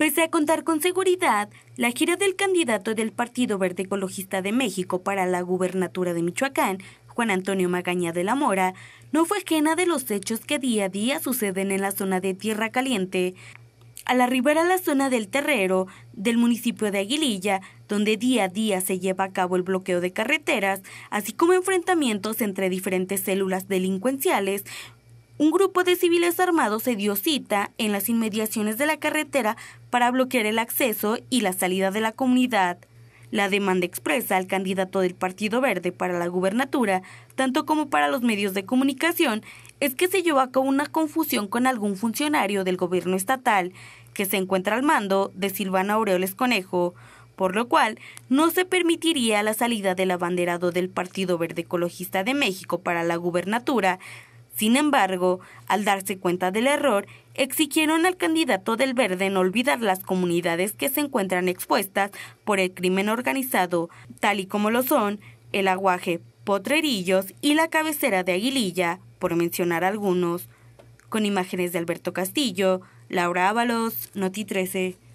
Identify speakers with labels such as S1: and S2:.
S1: Pese a contar con seguridad, la gira del candidato del Partido Verde Ecologista de México para la gubernatura de Michoacán, Juan Antonio Magaña de la Mora, no fue ajena de los hechos que día a día suceden en la zona de Tierra Caliente. Al arribar a la zona del Terrero, del municipio de Aguililla, donde día a día se lleva a cabo el bloqueo de carreteras, así como enfrentamientos entre diferentes células delincuenciales, un grupo de civiles armados se dio cita en las inmediaciones de la carretera para bloquear el acceso y la salida de la comunidad. La demanda expresa al candidato del Partido Verde para la gubernatura, tanto como para los medios de comunicación, es que se llevó a cabo una confusión con algún funcionario del gobierno estatal, que se encuentra al mando de Silvana Aureoles Conejo, por lo cual no se permitiría la salida del abanderado del Partido Verde Ecologista de México para la gubernatura, sin embargo, al darse cuenta del error, exigieron al candidato del Verde no olvidar las comunidades que se encuentran expuestas por el crimen organizado, tal y como lo son el aguaje, Potrerillos y la cabecera de Aguililla, por mencionar algunos. Con imágenes de Alberto Castillo, Laura Ábalos, Noti 13.